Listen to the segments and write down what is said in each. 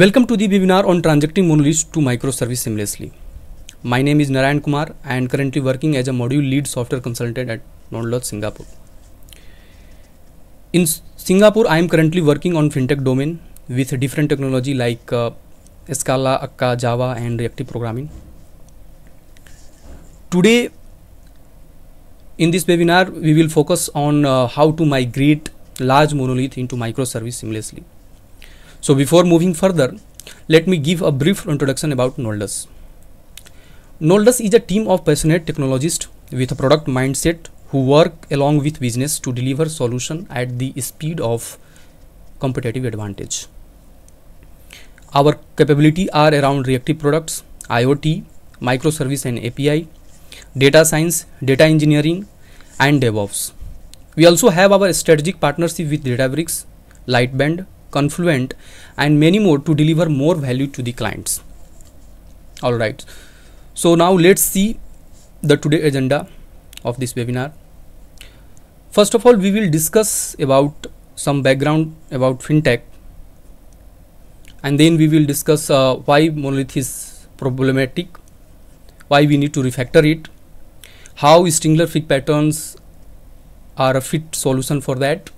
Welcome to the webinar on transacting Monolith to microservice seamlessly. My name is Narayan Kumar and currently working as a module lead software consultant at Monolith Singapore. In Singapore, I am currently working on fintech domain with different technology like uh, Scala, Akka, Java and reactive programming. Today, in this webinar, we will focus on uh, how to migrate large monolith into microservice seamlessly. So before moving further, let me give a brief introduction about Noldus. Noldus is a team of passionate technologists with a product mindset who work along with business to deliver solution at the speed of competitive advantage. Our capability are around reactive products, IoT, microservice and API, data science, data engineering and DevOps. We also have our strategic partnership with Databricks, Lightband, Confluent, and many more to deliver more value to the clients. All right. So now let's see the today agenda of this webinar. First of all, we will discuss about some background about fintech, and then we will discuss uh, why monolith is problematic, why we need to refactor it, how stringer fit patterns are a fit solution for that,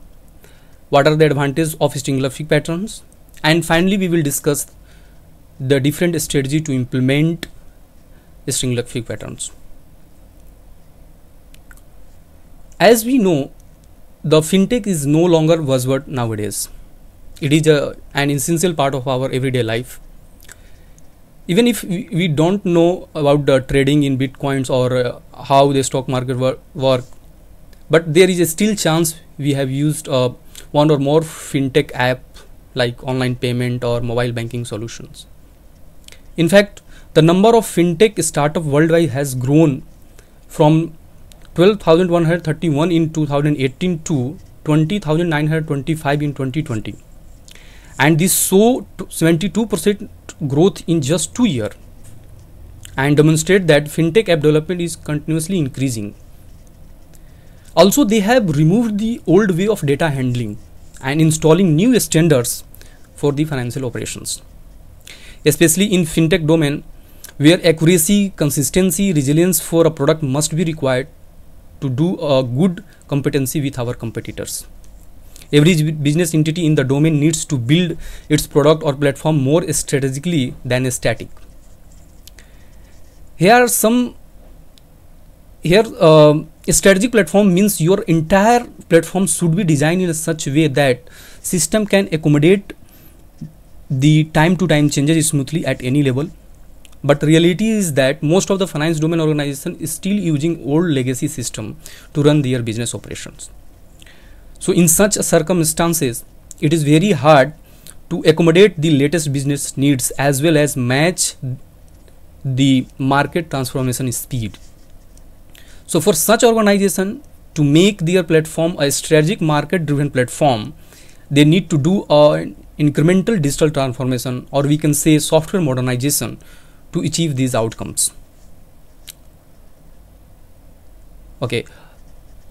what are the advantages of stingographic patterns and finally we will discuss the different strategy to implement stingographic patterns as we know the fintech is no longer buzzword nowadays it is a, an essential part of our everyday life even if we, don't know about the trading in bitcoins or uh, how the stock market wor work but there is a still chance we have used uh, one or more fintech app like online payment or mobile banking solutions. In fact, the number of fintech startup worldwide has grown from 12,131 in 2018 to 20,925 in 2020 and this saw 72% growth in just 2 year and demonstrate that fintech app development is continuously increasing. Also, they have removed the old way of data handling and installing new standards for the financial operations, especially in fintech domain where accuracy, consistency, resilience for a product must be required to do a good competency with our competitors. Every business entity in the domain needs to build its product or platform more strategically than static. Here are some here uh, strategic platform means your entire platform should be designed in such way that system can accommodate the time to time changes smoothly at any level but reality is that most of the finance domain organization is still using old legacy system to run their business operations so in such circumstances it is very hard to accommodate the latest business needs as well as match the market transformation speed so for such organization to make their platform a strategic market driven platform, they need to do an incremental digital transformation or we can say software modernization to achieve these outcomes. Okay,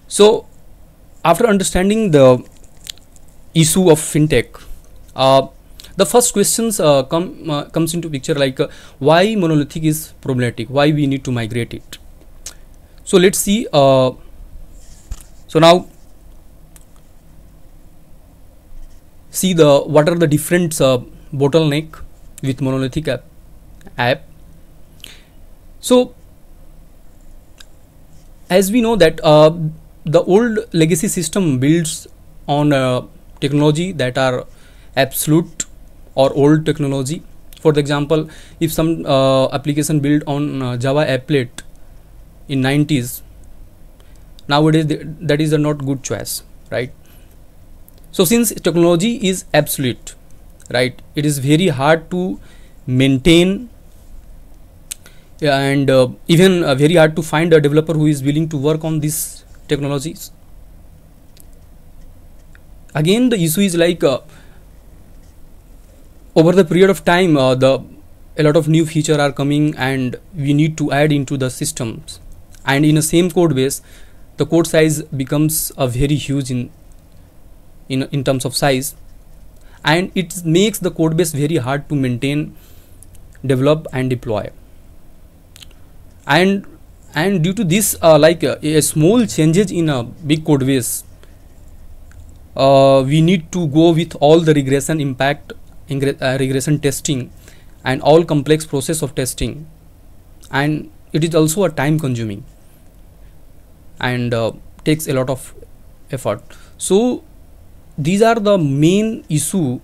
so after understanding the issue of fintech, uh, the first questions uh, come uh, comes into picture like uh, why monolithic is problematic, why we need to migrate it so let's see uh, so now see the what are the different uh, bottleneck with monolithic app, app so as we know that uh, the old legacy system builds on uh, technology that are absolute or old technology for the example if some uh, application built on uh, java applet in 90s nowadays that is a not good choice right so since technology is absolute right it is very hard to maintain and uh, even uh, very hard to find a developer who is willing to work on these technologies again the issue is like uh, over the period of time uh, the a lot of new feature are coming and we need to add into the systems and in a same code base the code size becomes a very huge in in in terms of size and it makes the code base very hard to maintain develop and deploy and and due to this uh, like uh, a small changes in a big code base uh, we need to go with all the regression impact uh, regression testing and all complex process of testing and it is also a time consuming and uh, takes a lot of effort so these are the main issue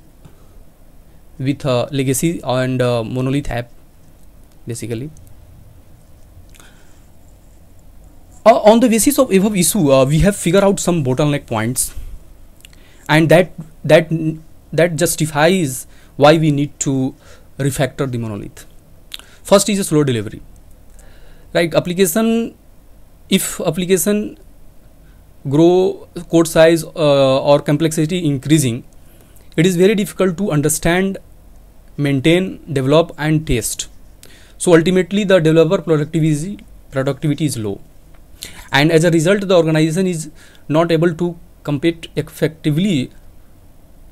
with uh, legacy and uh, monolith app basically uh, on the basis of above issue uh, we have figured out some bottleneck points and that that that justifies why we need to refactor the monolith first is a slow delivery right application if application grow code size uh, or complexity increasing it is very difficult to understand maintain develop and test so ultimately the developer productivity productivity is low and as a result the organization is not able to compete effectively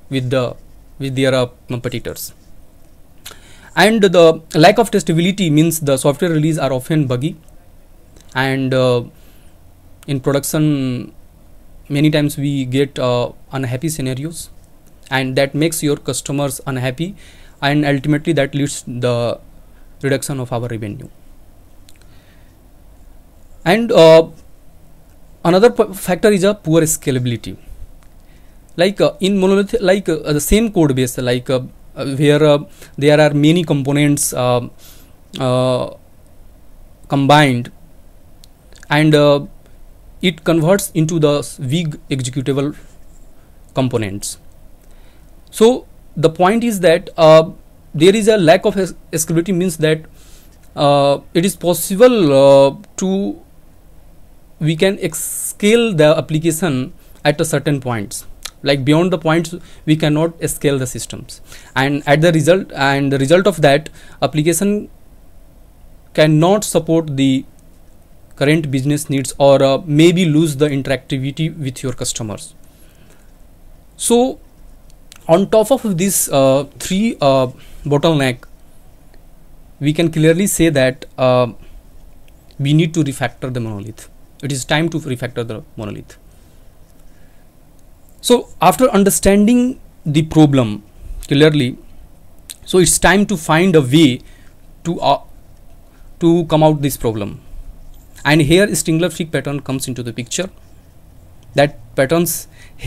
with the with their uh, competitors and the lack of testability means the software release are often buggy and uh, in production many times we get uh, unhappy scenarios and that makes your customers unhappy and ultimately that leads the reduction of our revenue and uh, another factor is a poor scalability like uh, in monolith like uh, the same code base like uh, where there are many components combined and uh, it converts into the Vig executable components. So the point is that uh, there is a lack of escalability means that uh, it is possible uh, to we can scale the application at a certain points like beyond the points we cannot scale the systems and at the result and the result of that application cannot support the current business needs or uh, maybe lose the interactivity with your customers so on top of these uh, three uh, bottleneck we can clearly say that uh, we need to refactor the monolith it is time to refactor the monolith so after understanding the problem clearly so it's time to find a way to uh, to come out this problem and here stringler Freak pattern comes into the picture that patterns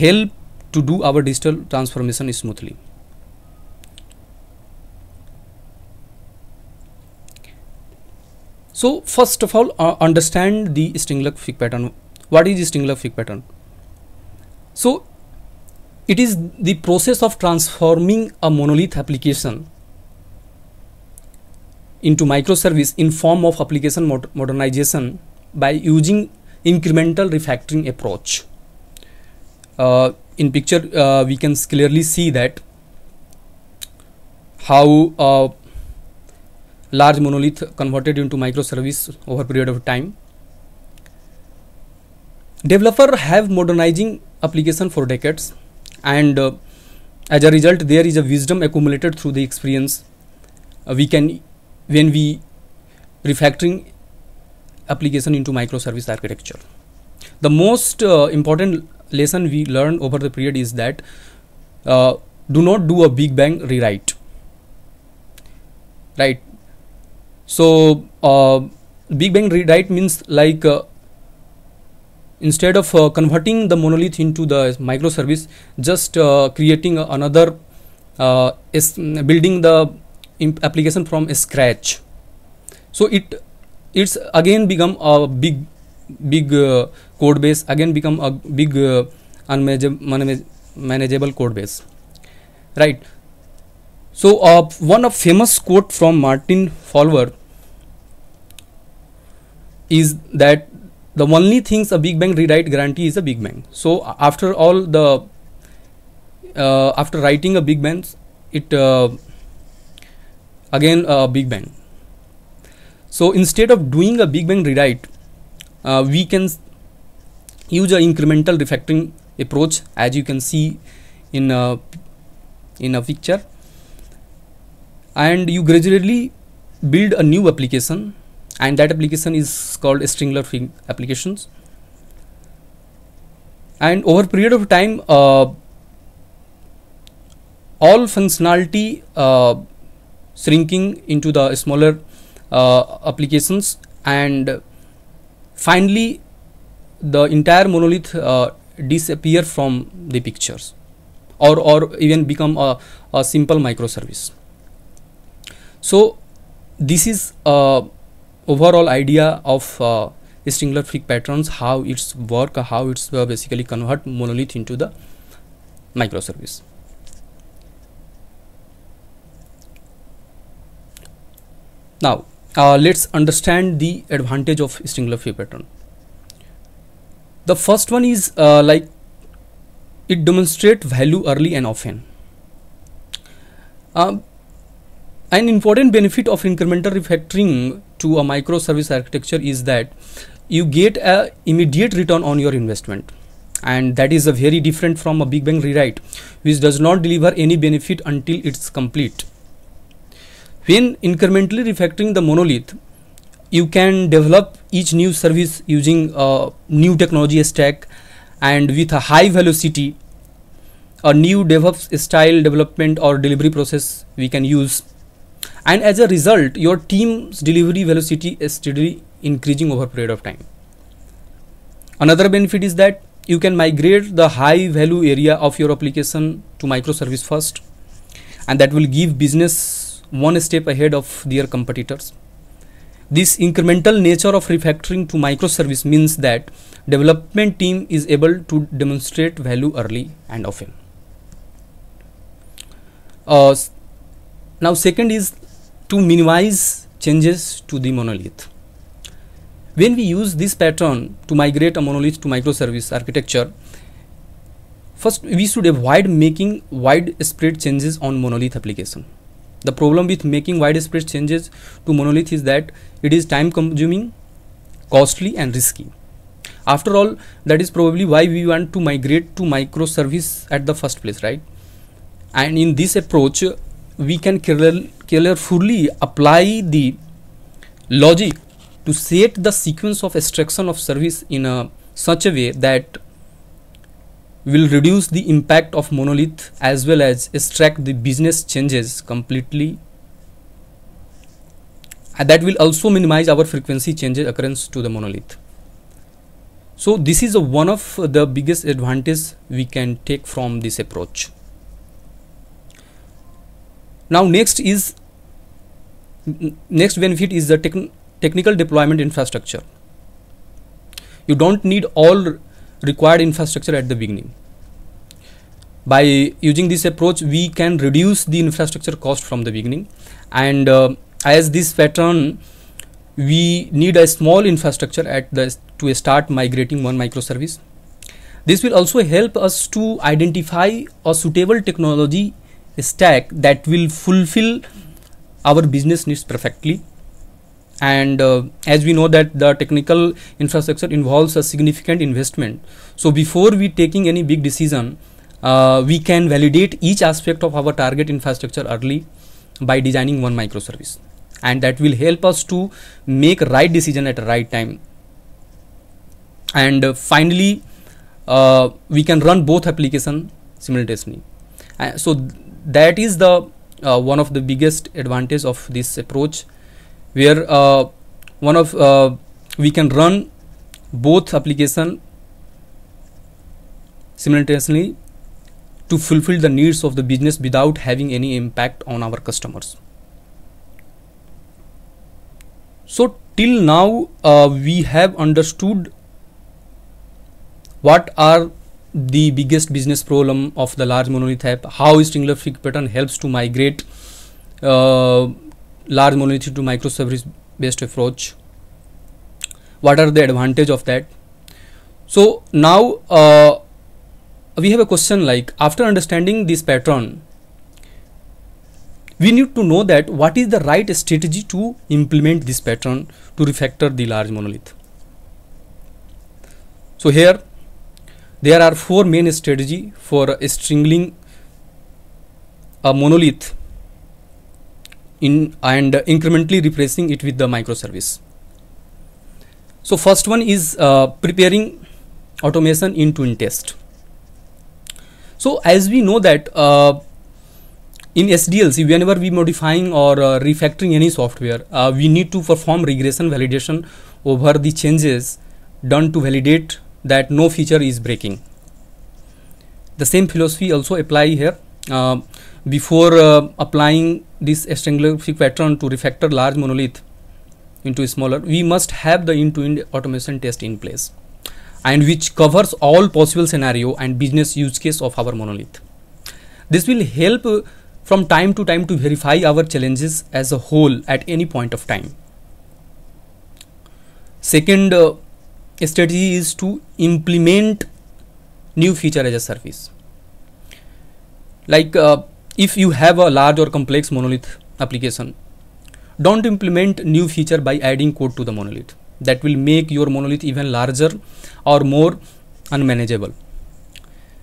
help to do our digital transformation smoothly so first of all uh, understand the stringler Freak pattern what is stringler Freak pattern so it is the process of transforming a monolith application into microservice in form of application mod modernization by using incremental refactoring approach. Uh, in picture, uh, we can clearly see that how uh, large monolith converted into microservice over period of time. Developer have modernizing application for decades and uh, as a result there is a wisdom accumulated through the experience. Uh, we can when we refactoring application into microservice architecture. The most uh, important lesson we learned over the period is that uh, do not do a big bang rewrite. Right. So uh, big bang rewrite means like uh, instead of uh, converting the monolith into the microservice, just uh, creating another is building the application from scratch so it it's again become a big big uh, code base again become a big uh, unmanageable manageable code base right so uh, one of famous quote from martin fowler is that the only things a big bang rewrite guarantee is a big bang so after all the uh, after writing a big bang it uh, again a uh, big bang so instead of doing a big bang rewrite uh, we can use an incremental refactoring approach as you can see in a uh, in a picture and you gradually build a new application and that application is called stringler applications and over period of time uh, all functionality uh, shrinking into the smaller uh, applications and finally the entire monolith uh, disappear from the pictures or or even become a, a simple microservice so this is a uh, overall idea of uh, Stingler Freak patterns how it's work how it's uh, basically convert monolith into the microservice Now, uh, let's understand the advantage of Stingler Phi pattern. The first one is uh, like it demonstrates value early and often. Um, an important benefit of incremental refactoring to a microservice architecture is that you get a immediate return on your investment and that is a very different from a big bang rewrite which does not deliver any benefit until it's complete when incrementally refactoring the monolith, you can develop each new service using a new technology stack and with a high velocity a new DevOps style development or delivery process we can use and as a result your team's delivery velocity is steadily increasing over a period of time. Another benefit is that you can migrate the high value area of your application to microservice first and that will give business one step ahead of their competitors. This incremental nature of refactoring to microservice means that development team is able to demonstrate value early and often. Uh, now second is to minimize changes to the monolith. When we use this pattern to migrate a monolith to microservice architecture, first we should avoid making widespread changes on monolith application. The problem with making widespread changes to monolith is that it is time consuming, costly and risky. After all, that is probably why we want to migrate to microservice at the first place, right? And in this approach, we can carefully apply the logic to set the sequence of extraction of service in a, such a way that will reduce the impact of monolith as well as extract the business changes completely and that will also minimize our frequency changes occurrence to the monolith. So this is one of the biggest advantage we can take from this approach. Now next is next benefit is the techn technical deployment infrastructure. You don't need all required infrastructure at the beginning. By using this approach, we can reduce the infrastructure cost from the beginning. And uh, as this pattern, we need a small infrastructure at the to start migrating one microservice. This will also help us to identify a suitable technology stack that will fulfill our business needs perfectly and uh, as we know that the technical infrastructure involves a significant investment so before we taking any big decision uh, we can validate each aspect of our target infrastructure early by designing one microservice and that will help us to make right decision at right time and uh, finally uh, we can run both application simultaneously uh, so th that is the uh, one of the biggest advantage of this approach where uh, one of uh, we can run both application simultaneously to fulfill the needs of the business without having any impact on our customers. So till now uh, we have understood what are the biggest business problem of the large monolith app, how Stringler Fig pattern helps to migrate uh, large monolithic to microservice based approach what are the advantage of that so now uh, we have a question like after understanding this pattern we need to know that what is the right strategy to implement this pattern to refactor the large monolith so here there are four main strategy for uh, stringing a monolith in and incrementally replacing it with the microservice. So first one is uh, preparing automation in twin test. So as we know that uh, in SDLC, whenever we modifying or uh, refactoring any software, uh, we need to perform regression validation over the changes done to validate that no feature is breaking. The same philosophy also apply here. Uh, before uh, applying this stratigraphic pattern to refactor large monolith into smaller we must have the end-to-end automation test in place and which covers all possible scenario and business use case of our monolith this will help uh, from time to time to verify our challenges as a whole at any point of time second uh, strategy is to implement new feature as a service like uh, if you have a large or complex monolith application, don't implement new feature by adding code to the monolith. That will make your monolith even larger or more unmanageable.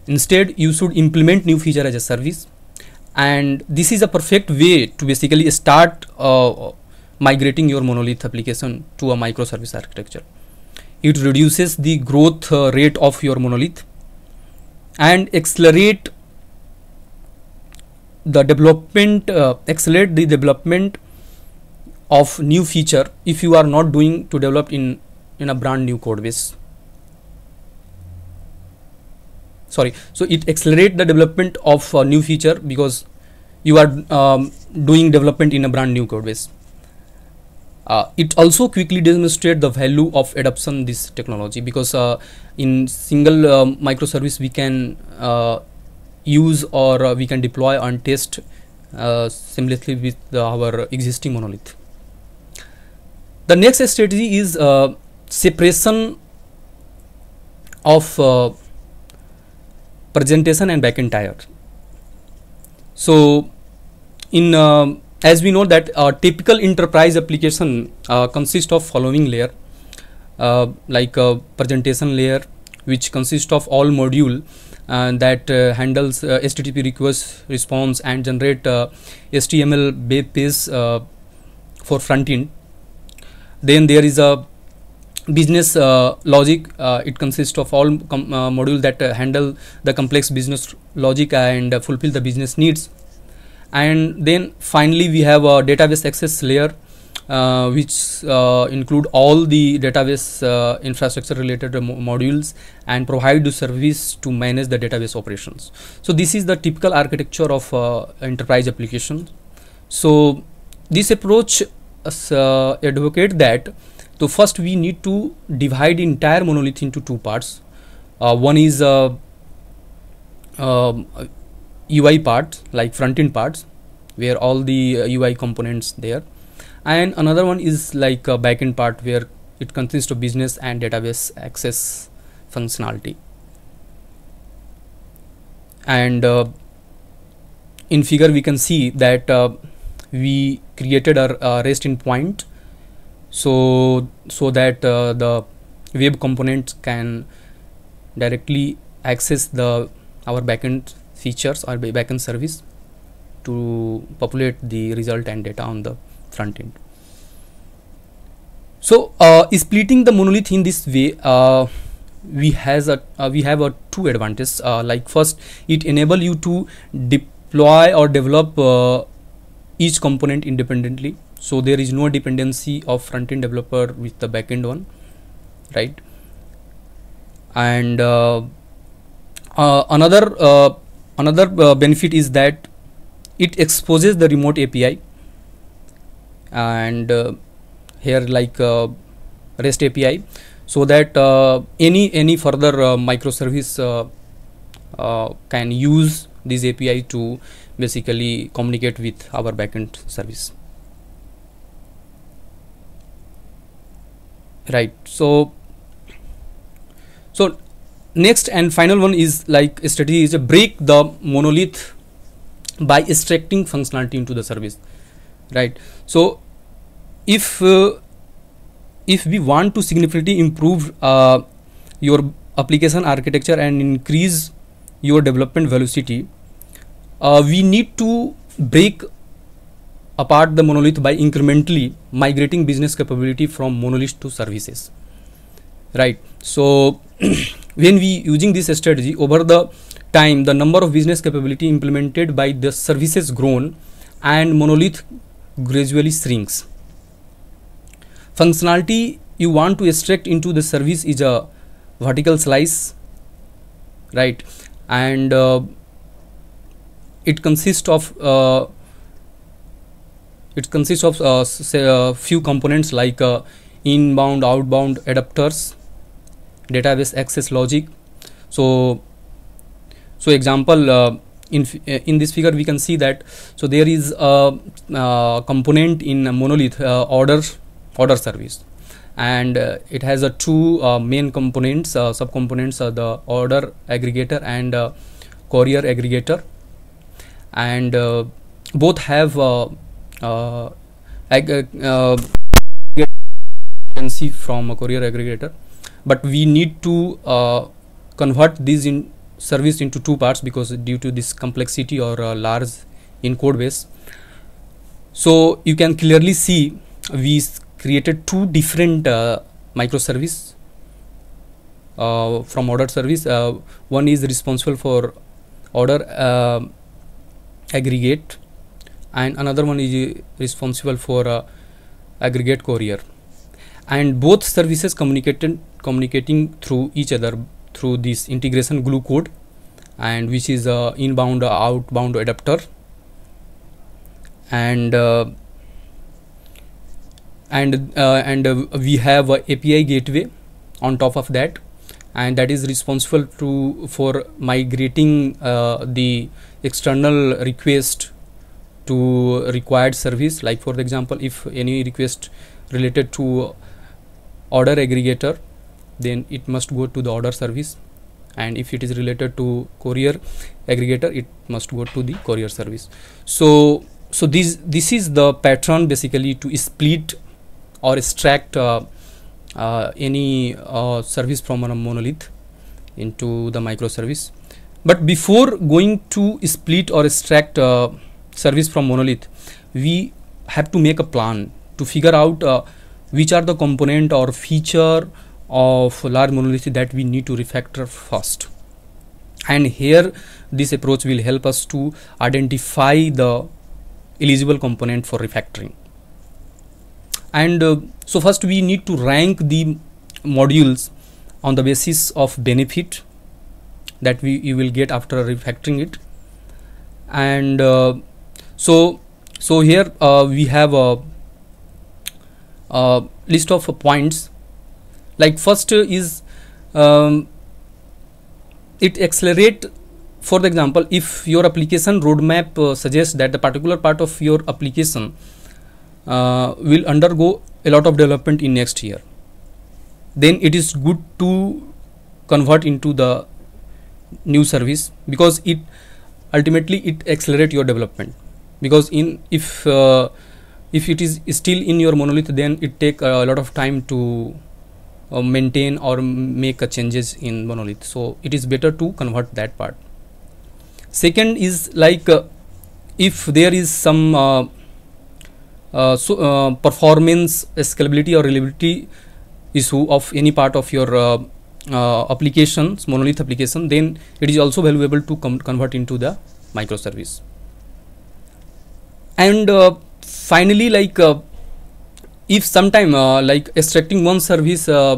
Instead, you should implement new feature as a service. And this is a perfect way to basically start uh, migrating your monolith application to a microservice architecture. It reduces the growth uh, rate of your monolith and accelerate the development uh, accelerate the development of new feature if you are not doing to develop in in a brand new code base sorry so it accelerate the development of uh, new feature because you are um, doing development in a brand new code base uh, it also quickly demonstrate the value of adoption this technology because uh, in single uh, microservice we can uh, use or uh, we can deploy and test uh, similarly with our existing monolith. The next strategy is uh, separation of presentation and backend tier. So, in uh, as we know that a typical enterprise application uh, consists of following layer uh, like a presentation layer which consists of all module that uh, handles HTTP uh, request response and generate HTML uh, web page for front end. Then there is a business uh, logic uh, it consists of all com- uh, modules that handle the complex business logic and fulfill the business needs and then finally we have a database access layer uh, which uh, include all the database uh, infrastructure related mo modules and provide the service to manage the database operations. So this is the typical architecture of uh, enterprise application. So this approach uh, advocate that so first we need to divide entire monolith into two parts. Uh, one is UI um, part like front end parts where all the UI components there and another one is like a backend part where it consists of business and database access functionality and uh, in figure we can see that uh, we created our uh, rest endpoint so so that uh, the web components can directly access the our backend features or backend service to populate the result and data on the front end. So uh, splitting the monolith in this way, uh, we has a uh, we have a two advantages. Uh, like first, it enable you to deploy or develop uh, each component independently. So there is no dependency of front end developer with the backend one, right? And uh, another another benefit is that it exposes the remote API and uh, here like uh, REST API so that uh, any any further microservice can use this API to basically communicate with our backend service. Right. So, so next and final one is like strategy is a break the monolith by extracting functionality into the service. Right. So if uh, if we want to significantly improve uh, your application architecture and increase your development velocity uh, we need to break apart the monolith by incrementally migrating business capability from monolith to services right so when we using this strategy over the time the number of business capability implemented by the services grown and monolith gradually shrinks functionality you want to extract into the service is a vertical slice right and uh, it consists of uh, it consists of uh, say a uh, few components like uh, inbound outbound adapters database access logic so so example uh, in in this figure we can see that so there is a, a component in a monolith order order service and uh, it has a uh, two uh, main components uh, subcomponents uh, the order aggregator and uh, courier aggregator and uh, both have agency from a courier aggregator but we need to convert this in service into two parts because due to this complexity or large in code base so you can clearly see we created two different uh, microservice uh, from order service. Uh, one is responsible for order uh, aggregate and another one is responsible for uh, aggregate courier and both services communicated communicating through each other through this integration glue code and which is a inbound outbound adapter and uh, and uh, and uh, we have API gateway on top of that and that is responsible to for migrating uh, the external request to required service like for example if any request related to order aggregator then it must go to the order service and if it is related to courier aggregator it must go to the courier service so so this this is the pattern basically to split or extract uh, uh, any uh, service from a monolith into the microservice. But before going to split or extract service from monolith, we have to make a plan to figure out which are the component or feature of large monolith that we need to refactor first and here this approach will help us to identify the eligible component for refactoring and uh, so first we need to rank the modules on the basis of benefit that we you will get after refactoring it and uh, so so here uh, we have a, a list of points like first is um, it accelerate for the example if your application roadmap uh, suggests that the particular part of your application uh, will undergo a lot of development in next year then it is good to convert into the new service because it ultimately it accelerate your development because in if uh, if it is still in your monolith then it take uh, a lot of time to uh, maintain or make changes in monolith so it is better to convert that part second is like uh, if there is some uh, uh, so uh, performance scalability or reliability issue of any part of your uh, applications monolith application then it is also valuable to convert into the microservice and finally like if sometime uh, like extracting one service uh,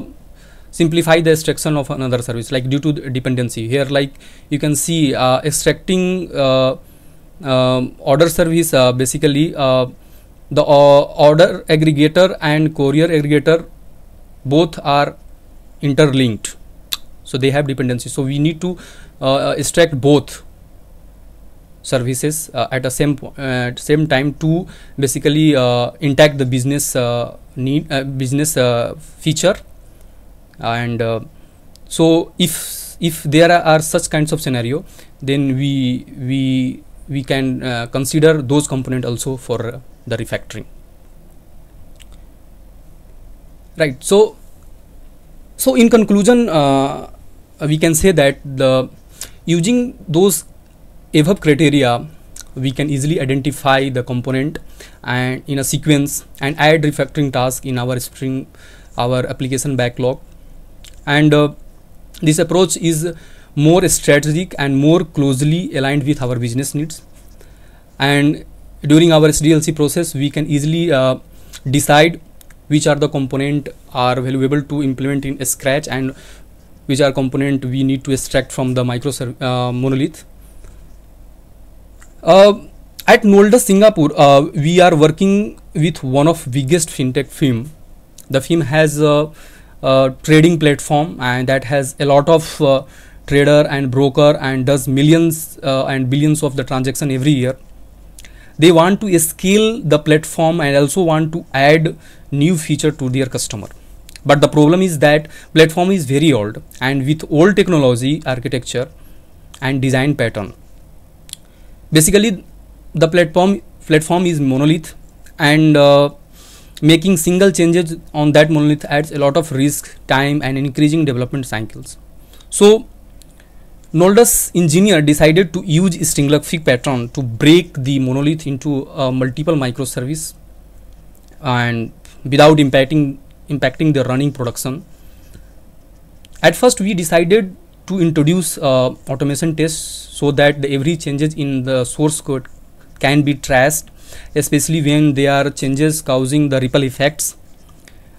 simplify the extraction of another service like due to dependency here like you can see uh, extracting um, order service basically the order aggregator and courier aggregator both are interlinked so they have dependency so we need to uh, uh, extract both services uh, at the same uh, at same time to basically uh, intact the business need business feature and so if if there are such kinds of scenario then we we we can consider those component also for the refactoring right so so in conclusion uh, we can say that the using those evap criteria we can easily identify the component and in a sequence and add refactoring task in our Spring, our application backlog and uh, this approach is more strategic and more closely aligned with our business needs and during our SDLC process, we can easily uh, decide which are the component are valuable to implement in Scratch and which are component we need to extract from the micro uh, monolith. Uh, at Nolda Singapore, uh, we are working with one of biggest fintech firm. The firm has a, a, trading platform and that has a lot of uh, trader and broker and does millions uh, and billions of the transaction every year they want to scale the platform and also want to add new feature to their customer but the problem is that platform is very old and with old technology architecture and design pattern basically the platform platform is monolith and uh, making single changes on that monolith adds a lot of risk time and increasing development cycles so Noldus engineer decided to use string-like pattern to break the monolith into uh, multiple microservice and without impacting impacting the running production. At first, we decided to introduce uh, automation tests so that every changes in the source code can be traced, especially when there are changes causing the ripple effects.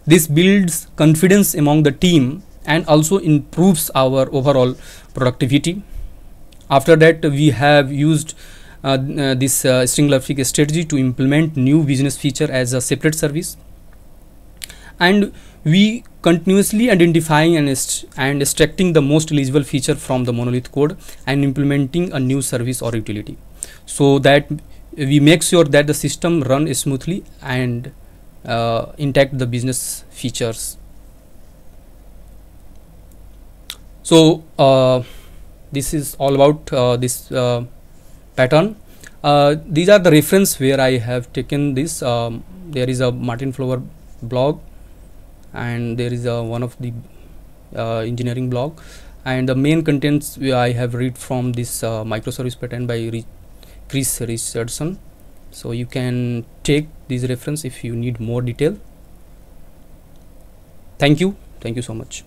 This builds confidence among the team and also improves our overall productivity. After that we have used uh, uh, this uh, stringlifepic strategy to implement new business feature as a separate service and we continuously identifying and, and extracting the most eligible feature from the monolith code and implementing a new service or utility so that we make sure that the system run smoothly and uh, intact the business features so uh, this is all about uh, this uh, pattern uh, these are the reference where I have taken this um, there is a Martin Flower blog and there is a one of the uh, engineering blog and the main contents I have read from this uh, microservice pattern by Re Chris Richardson so you can take these reference if you need more detail thank you thank you so much